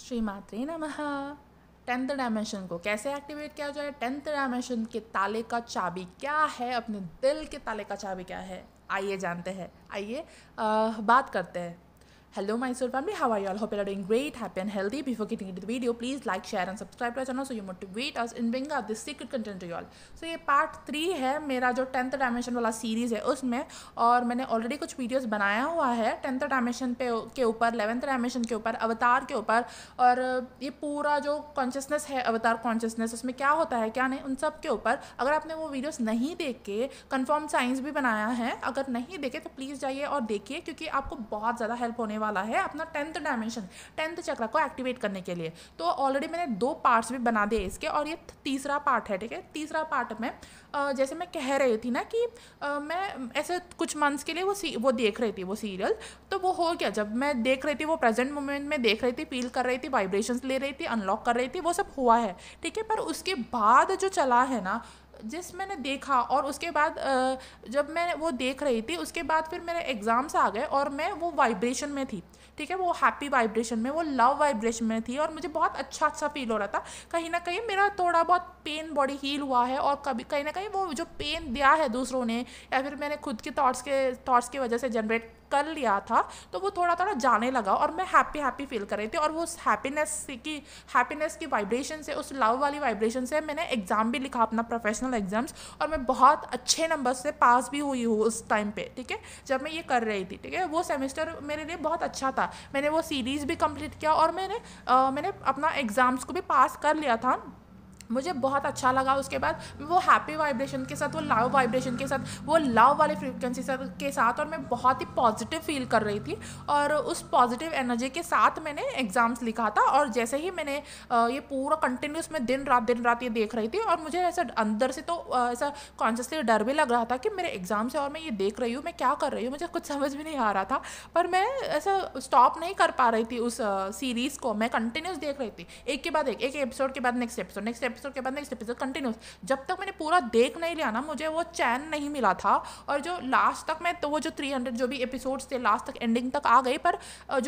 श्री नम tenth dimension को कैसे activate किया जाए टेंथ डायमेंशन के ताले का चाबी क्या है अपने दिल के ताले का चाबी क्या है आइए जानते हैं आइए बात करते हैं hello my soul family, how are you all? Hope you are doing great, happy and healthy. Before getting into the video, please like, share and subscribe to our channel so you motivate us in bringing up this secret content to you all. So ये part three है मेरा जो tenth dimension वाला series है उसमें और मैंने already कुछ वीडियोस बनाया हुआ है टेंथ डायमेंशन पे के ऊपर इलेवेंथ डायमेंशन के ऊपर अवतार के ऊपर और ये पूरा जो कॉन्शियसनेस है अवतार कॉन्शियसनेस उसमें क्या होता है क्या नहीं उन सब के ऊपर अगर आपने वो वीडियोज़ नहीं देख के कन्फर्म साइंस भी बनाया है अगर नहीं देखे तो प्लीज़ जाइए और देखिए क्योंकि आपको बहुत ज़्यादा हेल्प होने वाला है अपना टेंथ डायमेंशन टेंथ चक्र को एक्टिवेट करने के लिए तो ऑलरेडी मैंने दो पार्ट्स भी बना दिए इसके और ये तीसरा पार्ट है ठीक है तीसरा पार्ट में जैसे मैं कह रही थी ना कि मैं ऐसे कुछ मंथ्स के लिए वो वो देख रही थी वो सीरियल तो वो हो गया जब मैं देख रही थी वो प्रेजेंट मोमेंट में देख रही थी फील कर रही थी वाइब्रेशंस ले रही थी अनलॉक कर रही थी वो सब हुआ है ठीक है पर उसके बाद जो चला है ना जिस मैंने देखा और उसके बाद जब मैं वो देख रही थी उसके बाद फिर मेरे एग्ज़ाम्स आ गए और मैं वो वाइब्रेशन में थी ठीक है वो हैप्पी वाइब्रेशन में वो लव वाइब्रेशन में थी और मुझे बहुत अच्छा अच्छा फील हो रहा था कहीं ना कहीं मेरा थोड़ा बहुत पेन बॉडी हील हुआ है और कभी कहीं ना कहीं वो जो पेन दिया है दूसरों ने या फिर मैंने खुद के थाट्स के थाट्स की वजह से जनरेट कर लिया था तो वो थोड़ा थोड़ा जाने लगा और मैं हैप्पी हैप्पी फील कर रही थी और वो उस हैप्पीनेस की हैप्पीनेस की वाइब्रेशन से उस लव वाली वाइब्रेशन से मैंने एग्ज़ाम भी लिखा अपना प्रोफेशनल एग्ज़ाम्स और मैं बहुत अच्छे नंबर से पास भी हुई हूँ उस टाइम पर ठीक है जब मैं ये कर रही थी ठीक है वो सेमेस्टर मेरे लिए बहुत अच्छा था मैंने वो सीरीज़ भी कम्प्लीट किया और मैंने आ, मैंने अपना एग्ज़ाम्स को भी पास कर लिया था मुझे बहुत अच्छा लगा उसके बाद वो हैप्पी वाइब्रेशन के साथ वो लव वाइब्रेशन के साथ वो लव वाले फ्रिक्वेंसी के साथ और मैं बहुत ही पॉजिटिव फील कर रही थी और उस पॉजिटिव एनर्जी के साथ मैंने एग्ज़ाम्स लिखा था और जैसे ही मैंने ये पूरा कंटिन्यूस मैं दिन रात दिन रात ये देख रही थी और मुझे ऐसा अंदर से तो ऐसा कॉन्शियसली डर भी लग रहा था कि मेरे एग्ज़ाम्स है और मैं ये देख रही हूँ मैं क्या कर रही हूँ मुझे कुछ समझ भी नहीं आ रहा था पर मैं ऐसा स्टॉप नहीं कर पा रही थी उस सीरीज़ को मैं कंटिन्यूस देख रही थी एक के बाद एक एक एपिसोड के बाद next episode next episode episode के बाद नेक्स्ट एपिसोड कंटिन्यूस जब तक मैंने पूरा देख नहीं लिया ना मुझे वो चैन नहीं मिला था और जो लास्ट तक मैं तो वो जो थ्री जो भी एपिसोड्स थे लास्ट तक एंडिंग तक आ गई पर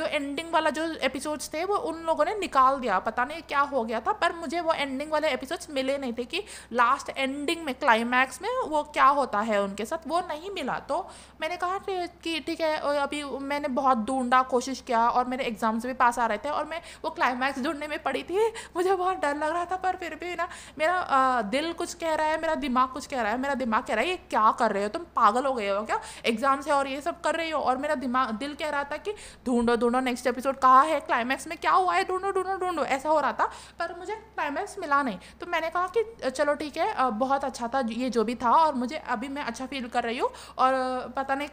जो एंडिंग वाला जो एपिसोड्स थे वो उन लोगों ने निकाल दिया पता नहीं क्या हो गया था पर मुझे वो एंडिंग वाले एपिसोड्स मिले नहीं थे कि लास्ट एंडिंग में क्लाइमैक्स में वो क्या होता है उनके साथ वो नहीं मिला तो मैंने कहा कि ठीक है अभी मैंने बहुत ढूंढा कोशिश किया और मेरे एग्जाम्स भी पास आ रहे थे और मैं वो क्लाइमैक्स ढूंढने में पड़ी थी मुझे बहुत डर लग रहा था पर फिर भी ना मेरा आ, दिल कुछ कह रहा है मेरा दिमाग कुछ कह रहा है मेरा दिमाग कह रहा है ये क्या कर रहे हो तुम पागल हो गए हो क्या एग्जाम्स है और ये सब कर रही हो और मेरा दिमाग दिल कह रहा था कि ढूंढो ढूंढो नेक्स्ट एपिसोड कहाँ है क्लाइमैक्स में क्या हुआ है ढूंढो ढूंढो ढूंढो ऐसा हो रहा था पर मुझे क्लाइमैक्स मिला नहीं तो मैंने कहा कि चलो ठीक है बहुत अच्छा था ये जो भी था और मुझे अभी मैं अच्छा फील कर रही हूँ और पता नहीं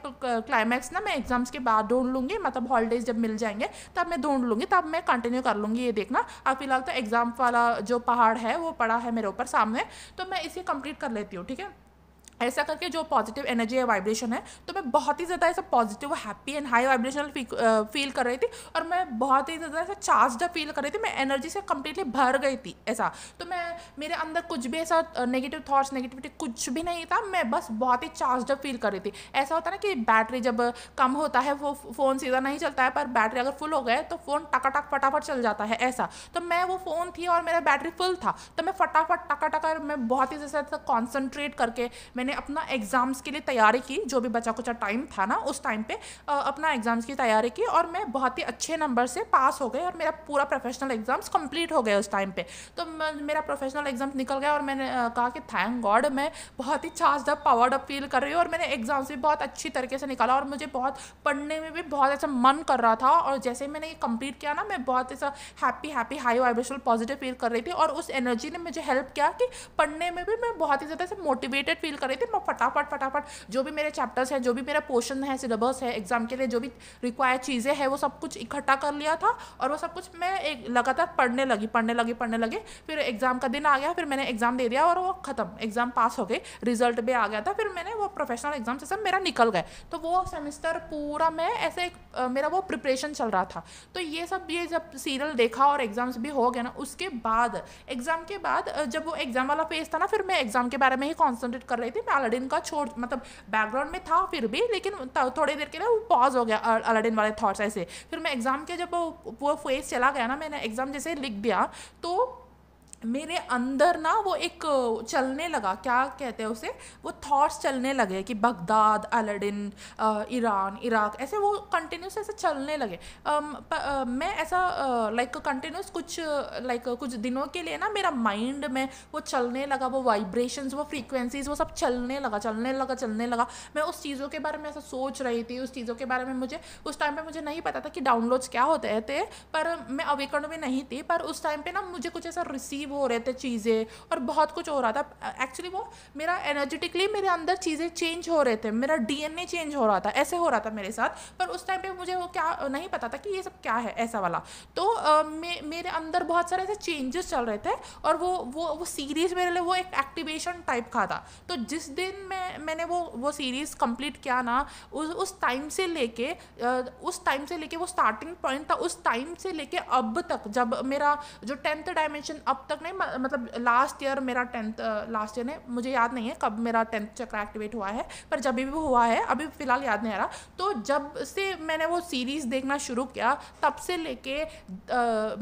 क्लाइमैक्स ना मैं एग्जाम्स के बाद ढूंढ लूँगी मतलब हॉलीडेज जब मिल जाएंगे तब मैं ढूंढ लूँगी तब मैं कंटिन्यू कर लूँगी ये देखना अब फिलहाल तो एग्ज़ाम वाला जो पहाड़ है वो पड़ा है मेरे ऊपर सामने तो मैं इसे कंप्लीट कर लेती हूँ ठीक है ऐसा करके जो पॉजिटिव एनर्जी है वाइब्रेशन है तो मैं बहुत ही ज़्यादा ऐसा positive happy and high vibrational feel कर रही थी और मैं बहुत ही ज़्यादा ऐसा चार्ज फील कर रही थी मैं एनर्जी से कम्प्लीटली भर गई थी ऐसा तो मैं मेरे अंदर कुछ भी ऐसा नेगेटिव थाट्स नेगेटिविटी कुछ भी नहीं था मैं बस बहुत ही चार्ज फील कर रही थी ऐसा होता ना कि बैटरी जब कम होता है वो फ़ोन सीधा नहीं चलता है पर बैटरी अगर फुल हो गए तो फ़ोन टकाटक फटाफट चल जाता है ऐसा तो मैं वो फ़ोन थी और मेरा बैटरी फुल था तो मैं फटाफट टका टका मैं बहुत ही जैसे कॉन्सनट्रेट करके मैंने मैंने अपना एग्ज़ाम्स के लिए तैयारी की जो भी बचा कुचा टाइम था ना उस टाइम पे अपना एग्ज़ाम्स की तैयारी की और मैं बहुत ही अच्छे नंबर से पास हो गए और मेरा पूरा प्रोफेशनल एग्ज़ाम्स कंप्लीट हो गया उस टाइम पे तो मेरा प्रोफेशनल एग्जाम्स निकल गया और मैंने कहा कि थैंक गॉड मैं बहुत ही charge up powered up feel कर रही हूँ और मैंने एग्ज़ाम्स भी बहुत अच्छी तरीके से निकाला और मुझे बहुत पढ़ने में भी बहुत ऐसा मन कर रहा था और जैसे मैंने ये कम्प्लीट किया ना मैं बहुत ऐसा happy happy high vibrational positive feel कर रही थी और उस एनर्जी ने मुझे हेल्प किया कि पढ़ने में भी मैं बहुत ही ज़्यादा मोटिवेटेड फील कर रही लेकिन मैं फटाफट फटाफट जो भी मेरे चैप्टर्स हैं जो भी मेरा पोर्शन है सिलेबस है एग्जाम के लिए जो भी रिक्वायर्ड चीज़ें हैं वो सब कुछ इकट्ठा कर लिया था और वो सब कुछ मैं एक लगातार पढ़ने लगी पढ़ने लगी पढ़ने लगी फिर एग्ज़ाम का दिन आ गया फिर मैंने एग्ज़ाम दे दिया और वो ख़त्म एग्ज़ाम पास हो गई रिजल्ट भी आ गया था फिर मैंने वो प्रोफेशनल एग्ज़ाम सब मेरा निकल गए तो वो सेमेस्टर पूरा मैं ऐसे एक मेरा वो प्रिपरेशन चल रहा था तो ये सब ये जब सीरियल देखा और एग्ज़ाम्स भी हो गया ना उसके बाद एग्ज़ाम के बाद जब वो एग्ज़ाम वाला फेज था ना फिर मैं एग्ज़ाम के बारे में ही कॉन्सेंट्रेट कर रही थी में का छोड़ मतलब बैकग्राउंड में था फिर भी लेकिन थोड़ी देर के लिए वो पॉज हो गया अलाडिन वाले थाट्स ऐसे फिर मैं एग्ज़ाम के जब वो फेज चला गया ना मैंने एग्ज़ाम जैसे लिख दिया तो मेरे अंदर ना वो एक चलने लगा क्या कहते हैं उसे वो थॉट्स चलने लगे कि बगदाद अलडिन ईरान इराक ऐसे वो कंटिन्यूस ऐसे चलने लगे प, मैं ऐसा लाइक कंटिन्यूस कुछ लाइक कुछ दिनों के लिए ना मेरा माइंड में वो चलने लगा वो वाइब्रेशंस वो फ्रीक्वेंसीज वो सब चलने लगा चलने लगा चलने लगा मैं उस चीज़ों के बारे में ऐसा सोच रही थी उस चीज़ों के बारे में मुझे उस टाइम पर मुझे नहीं पता था कि डाउनलोड्स क्या होते थे पर मैं अवेकन में नहीं थी पर उस टाइम पर ना मुझे कुछ ऐसा रिसीव वो हो रहे थे चीज़ें और बहुत कुछ हो रहा था एक्चुअली वो मेरा एनर्जेटिकली मेरे अंदर चीज़ें चेंज हो रहे थे मेरा डी चेंज हो रहा था ऐसे हो रहा था मेरे साथ पर उस टाइम पर मुझे वो क्या नहीं पता था कि ये सब क्या है ऐसा वाला तो आ, मे, मेरे अंदर बहुत सारे ऐसे चेंजेस चल रहे थे और वो वो वो सीरीज़ मेरे लिए वो एक एक्टिवेशन टाइप का था तो जिस दिन मैं मैंने वो वो सीरीज़ कंप्लीट किया ना उस उस टाइम से लेके उस टाइम से लेके वो स्टार्टिंग पॉइंट था उस टाइम से लेके अब तक जब मेरा जो टेंथ डायमेंशन अब तक तक नहीं मतलब लास्ट ईयर मेरा टेंथ लास्ट ईयर ने मुझे याद नहीं है कब मेरा टेंथ चक्र एक्टिवेट हुआ है पर जब भी हुआ है अभी फ़िलहाल याद नहीं आ रहा तो जब से मैंने वो सीरीज़ देखना शुरू किया तब से लेके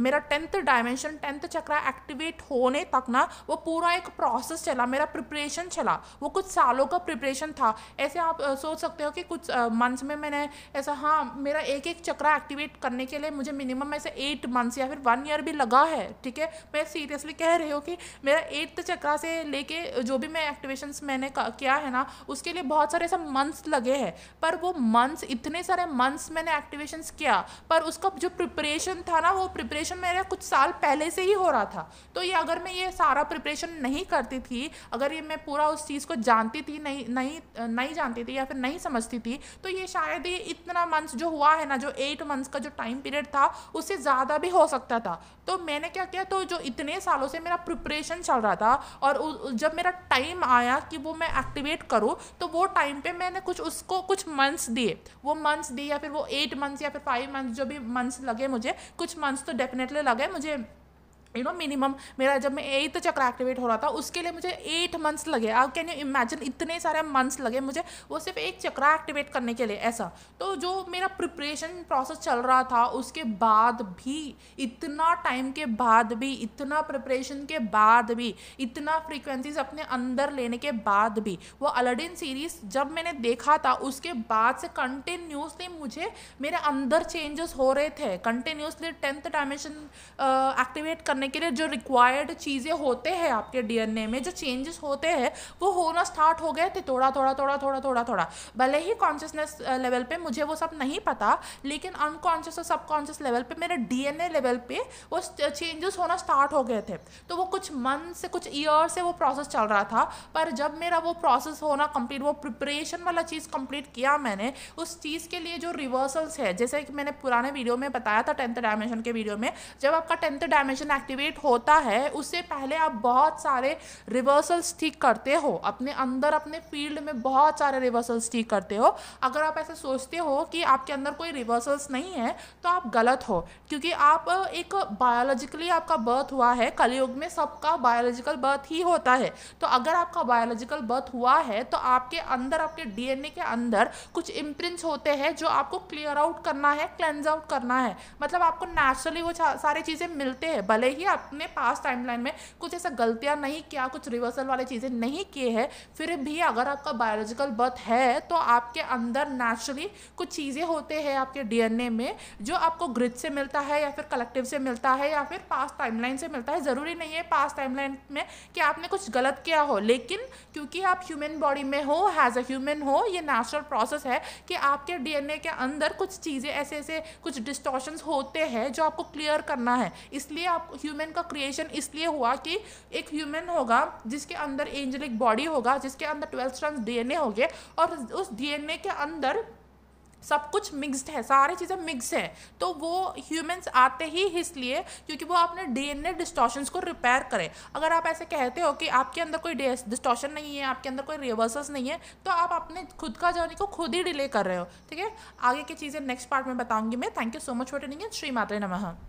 मेरा tenth dimension tenth chakra activate होने तक ना वो पूरा एक प्रोसेस चला मेरा प्रिपरेशन चला वो कुछ सालों का प्रिपरेशन था ऐसे आप सोच सकते हो कि कुछ मंथ्स में मैंने ऐसा हाँ मेरा एक एक चक्र एक्टिवेट करने के लिए मुझे मिनिमम ऐसे एट मंथ्स या फिर वन ईयर भी लगा है ठीक है मैं सीरियसली इसलिए कह रहे हो कि मेरा एट्थ चक्का से लेके जो भी मैं एक्टिवेशन मैंने किया है ना उसके लिए बहुत सारे ऐसे मंथ्स लगे हैं पर वो मंथ्स इतने सारे मंथ्स मैंने एक्टिवेशन किया पर उसका जो प्रिपरेशन था ना वो प्रिपरेशन मेरा कुछ साल पहले से ही हो रहा था तो ये अगर मैं ये सारा प्रिपरेशन नहीं करती थी अगर ये मैं पूरा उस चीज़ को जानती थी नहीं नहीं नहीं जानती थी या फिर नहीं समझती थी तो ये शायद ये इतना मंथ्स जो हुआ है ना जो एट मंथ्स का जो टाइम पीरियड था उससे ज़्यादा भी हो सकता था तो मैंने क्या किया तो जो इतने साल सालों से मेरा प्रिपरेशन चल रहा था और जब मेरा टाइम आया कि वो मैं एक्टिवेट करूँ तो वो टाइम पे मैंने कुछ उसको कुछ मंथ्स दिए वो मंथ्स दिए या फिर वो एट मंथ्स या फिर फाइव मंथ्स जो भी मंथ्स लगे मुझे कुछ मंथ्स तो डेफिनेटली लगे मुझे यू नो मिनिमम मेरा जब मैं एट्थ चक्र एक्टिवेट हो रहा था उसके लिए मुझे एट मंथ्स लगे आप कैन यू इमेजिन इतने सारे मंथ्स लगे मुझे वो सिर्फ एक चक्र एक्टिवेट करने के लिए ऐसा तो जो मेरा प्रिपरेशन प्रोसेस चल रहा था उसके बाद भी इतना टाइम के बाद भी इतना प्रिपरेशन के बाद भी इतना फ्रीक्वेंसीज अपने अंदर लेने के बाद भी वो अलडिन सीरीज जब मैंने देखा था उसके बाद से कंटिन्यूसली मुझे मेरे अंदर चेंजेस हो रहे थे कंटिन्यूसली टेंथ डायमेंशन एक्टिवेट करने करने के लिए जो रिक्वायर्ड चीज़ें होते हैं आपके डीएनए में जो चेंजेस होते हैं वो होना स्टार्ट हो गए थे थोड़ा थोड़ा थोड़ा थोड़ा थोड़ा थोड़ा भले ही कॉन्शियसनेस लेवल पे मुझे वो सब नहीं पता लेकिन अनकॉन्शियस और सबकॉन्शियस लेवल पर मेरे डीएनए लेवल पर वो चेंजेस होना स्टार्ट हो गए थे तो वो कुछ मंथ से कुछ ईयर से वो प्रोसेस चल रहा था पर जब मेरा वो प्रोसेस होना कंप्लीट वो प्रिपरेशन वाला चीज़ कंप्लीट किया मैंने उस चीज़ के लिए जो रिवर्सल्स है जैसे कि मैंने पुराने वीडियो में बताया था टेंथ डायमेंशन के वीडियो में जब आपका टेंथ डायमेंशन एक्टिव एक्टिवेट होता है उससे पहले आप बहुत सारे रिवर्सल्स ठीक करते हो अपने अंदर अपने फील्ड में बहुत सारे रिवर्सल्स ठीक करते हो अगर आप ऐसे सोचते हो कि आपके अंदर कोई रिवर्सल्स नहीं है तो आप गलत हो क्योंकि आप एक बायोलॉजिकली आपका बर्थ हुआ है कलयुग में सबका बायोलॉजिकल बर्थ ही होता है तो अगर आपका बायोलॉजिकल बर्थ हुआ है तो आपके अंदर आपके डीएनए के अंदर कुछ इम्प्रिंट्स होते हैं जो आपको क्लियर आउट करना है क्लेंज आउट करना है मतलब आपको नेचुरली वो सारी चीज़ें मिलते हैं भले ही अपने पास टाइमलाइन में कुछ ऐसा गलतियाँ नहीं किया कुछ रिवर्सल वाली चीज़ें नहीं किए हैं फिर भी अगर आपका बायोलॉजिकल बर्थ है तो आपके अंदर नेचुरली कुछ चीज़ें होते हैं आपके डीएनए में जो आपको ग्रिड से मिलता है या फिर कलेक्टिव से मिलता है या फिर पास टाइमलाइन से मिलता है ज़रूरी नहीं है पास टाइमलाइन में कि आपने कुछ गलत किया हो लेकिन क्योंकि आप ह्यूमन बॉडी में हो हैज़ अ ह्यूमन हो ये नेचुरल प्रोसेस है कि आपके डीएनए के अंदर कुछ चीज़ें ऐसे ऐसे कुछ डिस्टॉर्शंस होते हैं जो आपको क्लियर करना है इसलिए आप ह्यूमन का क्रिएशन इसलिए हुआ कि एक ह्यूमन होगा जिसके अंदर एंजलिक बॉडी होगा जिसके अंदर ट्वेल्थ स्ट्रंस डीएनए होंगे और उस डीएनए के अंदर सब कुछ मिक्स्ड है सारी चीज़ें मिक्स हैं तो वो ह्यूमंस आते ही इसलिए क्योंकि वो अपने डीएनए एन को रिपेयर करें अगर आप ऐसे कहते हो कि आपके अंदर कोई डिस्टॉशन नहीं है आपके अंदर कोई रिवर्सल्स नहीं है तो आप अपने खुद का जर्नी को खुद ही डिले कर रहे हो ठीक है आगे की चीज़ें नेक्स्ट पार्ट में बताऊंगी मैं thank you so much for टेनिंग श्री माता नमह